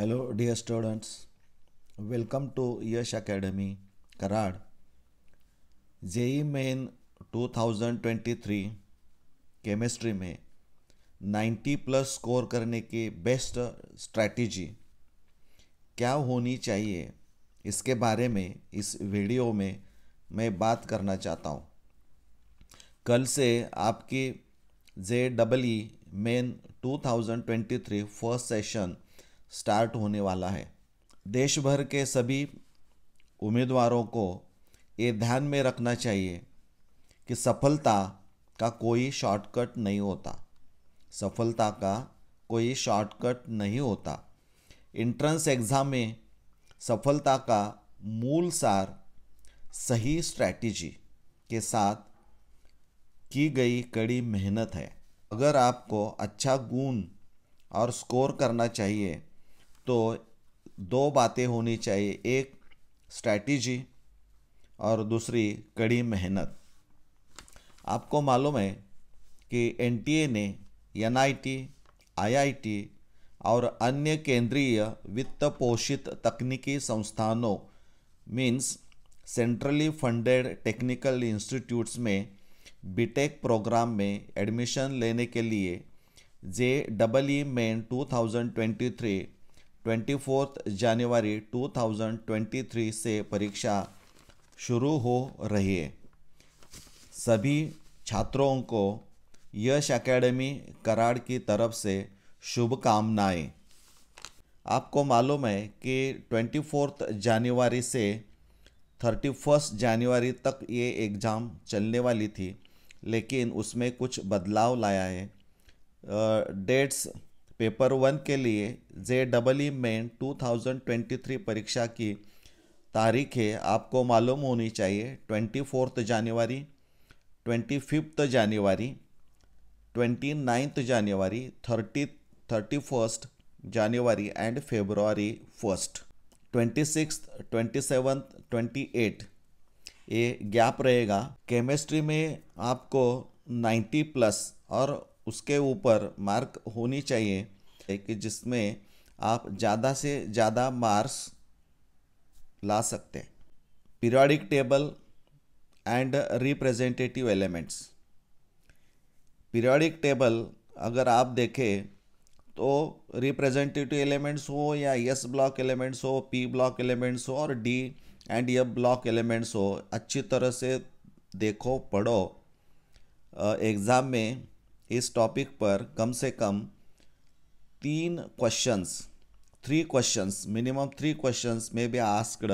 Hello dear students welcome to Yash Academy, Karad JEE main 2023 chemistry में 90 plus score करने की best strategy क्या होनी चाहिए इसके बारे में इस वीडियो में मैं बात करना चाहता हूँ कल से आपकी J double E main 2023 first session start होने वाला है देश भर के सभी उम्मीदवारों को ये ध्यान में रखना चाहिए कि सफलता का कोई शॉर्टकट नहीं होता सफलता का कोई शॉर्टकट नहीं होता एंट्रेंस एग्ज़ाम में सफलता का मूल सार सही स्ट्रैटेजी के साथ की गई कड़ी मेहनत है अगर आपको अच्छा गुण और स्कोर करना चाहिए तो दो बातें होनी चाहिए एक स्ट्रैटेजी और दूसरी कड़ी मेहनत आपको मालूम है कि एनटीए ने एनआईटी, आईआईटी और अन्य केंद्रीय वित्त पोषित तकनीकी संस्थानों means centrally funded technical institutes में बीटेक प्रोग्राम e में एडमिशन लेने के लिए J double E main 2023 twenty fourth January 2023 से परीक्षा शुरू हो रही है सभी छात्रों को यश एकेडमी कराड़ की तरफ से शुभकामनाएं आपको मालूम है कि ट्वेंटी फोर्थ जनवरी से थर्टी फर्स्ट जनवरी तक ये एग्ज़ाम चलने वाली थी लेकिन उसमें कुछ बदलाव लाया है डेट्स uh, पेपर वन के लिए J double E main three परीक्षा की तारीखें आपको मालूम होनी चाहिए twenty fourth January twenty fifth January twenty ninth January thirty thirty first January and February first twenty six twenty seventh twenty eight ये गैप रहेगा केमिस्ट्री में आपको नाइन्टी प्लस और उसके ऊपर मार्क होनी चाहिए है कि जिसमें आप ज़्यादा से ज़्यादा मार्क्स ला सकते हैं periodic table and representative elements periodic table अगर आप देखें तो रिप्रेजेंटेटिव एलिमेंट्स हो या एस ब्लॉक एलिमेंट्स हो पी ब्लॉक एलिमेंट्स हो और D and F block elements हो अच्छी तरह से देखो पढ़ो एग्ज़ाम में इस टॉपिक पर कम से कम तीन questions three question minimum three question may be asked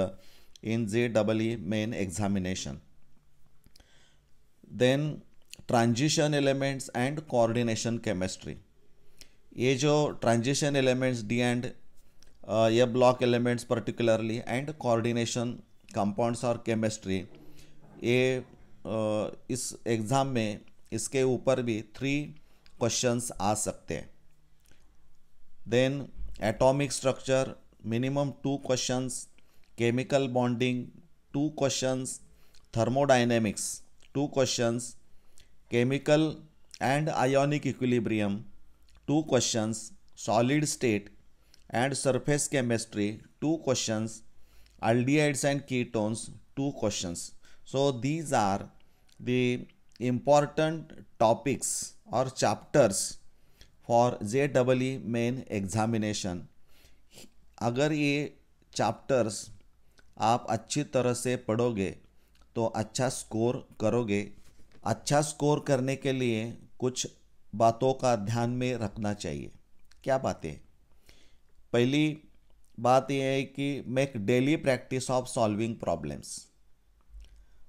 in J double E main examination then transition elements and coordination chemistry ये जो ट्रांजिशन एलिमेंट्स डी एंड ये block elements particularly and coordination compounds और chemistry ये uh, इस exam में इसके ऊपर भी थ्री क्वेश्चंस आ सकते हैं Then atomic structure, minimum two questions, chemical bonding, two questions, thermodynamics, two questions, chemical and ionic equilibrium, two questions, solid state and surface chemistry, two questions, aldehydes and ketones, two questions. So these are the important topics or chapters for J double E main examination अगर ये chapters आप अच्छी तरह से पढ़ोगे तो अच्छा score करोगे अच्छा स्कोर करने के लिए कुछ बातों का ध्यान में रखना चाहिए क्या बातें पहली बात यह है कि make daily practice of solving problems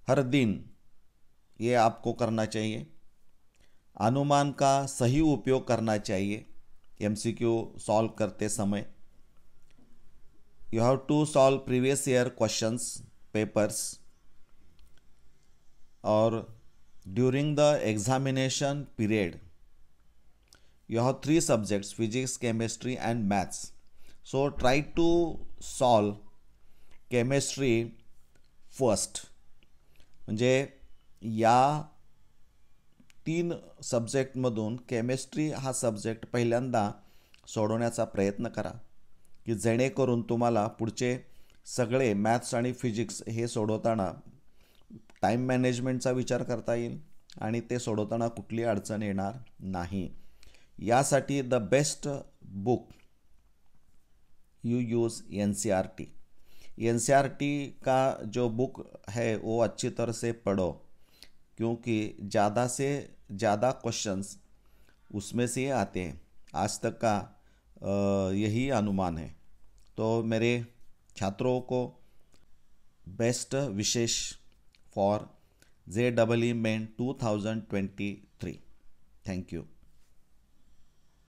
हर दिन ये आपको करना चाहिए अनुमान का सही उपयोग करना चाहिए एमसीक्यू सॉल्व करते समय you have to solve previous year questions papers और during the examination period you have three subjects physics chemistry and maths so try to solve chemistry first म्हणजे या तीन सब्जेक्टमधून केमिस्ट्री हा सब्जेक्ट पहिल्यांदा सोडवण्याचा प्रयत्न करा की जेणेकरून तुम्हाला पुढचे सगळे मॅथ्स आणि फिजिक्स हे सोडवताना टाईम मॅनेजमेंटचा विचार करता येईल आणि ते सोडवताना कुठली अडचण येणार नाही यासाठी the best book you use N C R T N C R T का जो बुक है वो अच्छी तरह से पढ़ो क्योंकि ज़्यादा से ज़्यादा क्वेश्चंस उसमें से आते हैं आज तक का यही अनुमान है तो मेरे छात्रों को best wishes for J double E main two thousand twenty three thank you